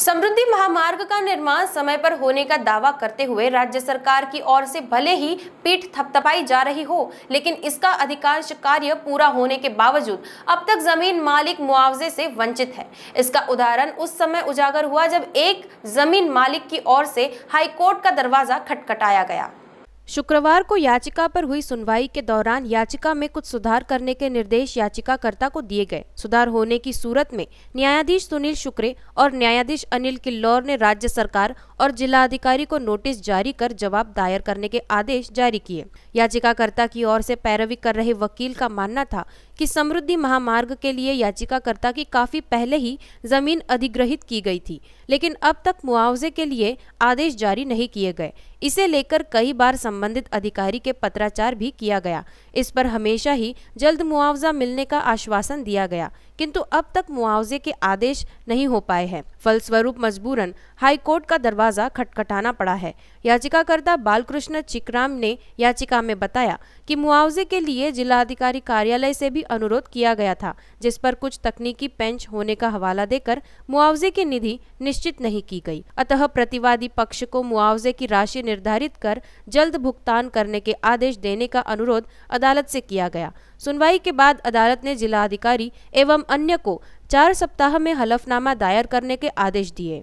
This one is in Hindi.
समृद्धि महामार्ग का निर्माण समय पर होने का दावा करते हुए राज्य सरकार की ओर से भले ही पीठ थपथपाई जा रही हो लेकिन इसका अधिकांश कार्य पूरा होने के बावजूद अब तक जमीन मालिक मुआवजे से वंचित है इसका उदाहरण उस समय उजागर हुआ जब एक जमीन मालिक की ओर से हाईकोर्ट का दरवाजा खटखटाया गया शुक्रवार को याचिका पर हुई सुनवाई के दौरान याचिका में कुछ सुधार करने के निर्देश याचिकाकर्ता को दिए गए सुधार होने की सूरत में न्यायाधीश सुनील शुक्रे और न्यायाधीश अनिल किल्लौर ने राज्य सरकार और जिलाधिकारी को नोटिस जारी कर जवाब दायर करने के आदेश जारी किए याचिकाकर्ता की ओर से पैरवी कर रहे वकील का मानना था कि समृद्धि महामार्ग के लिए याचिकाकर्ता की काफी पहले ही जमीन अधिग्रहित की गई थी लेकिन अब तक मुआवजे के लिए आदेश जारी नहीं किए गए इसे लेकर कई बार संबंधित अधिकारी के पत्राचार भी किया गया इस पर हमेशा ही जल्द मुआवजा मिलने का आश्वासन दिया गया किंतु अब तक मुआवजे के आदेश नहीं हो पाए हैं फलस्वरूप मजबूरन हाईकोर्ट का दरवाजा खटखटाना पड़ा है याचिकाकर्ता बालकृष्ण चिकराम ने याचिका में बताया कि मुआवजे के लिए जिलाधिकारी कार्यालय से भी अनुरोध किया गया था जिस पर कुछ तकनीकी पेंच होने का हवाला देकर मुआवजे की निधि निश्चित नहीं की गई अतः प्रतिवादी पक्ष को मुआवजे की राशि निर्धारित कर जल्द भुगतान करने के आदेश देने का अनुरोध अदालत से किया गया सुनवाई के बाद अदालत ने जिलाधिकारी एवं अन्य को चार सप्ताह में हलफनामा दायर करने के आदेश दिए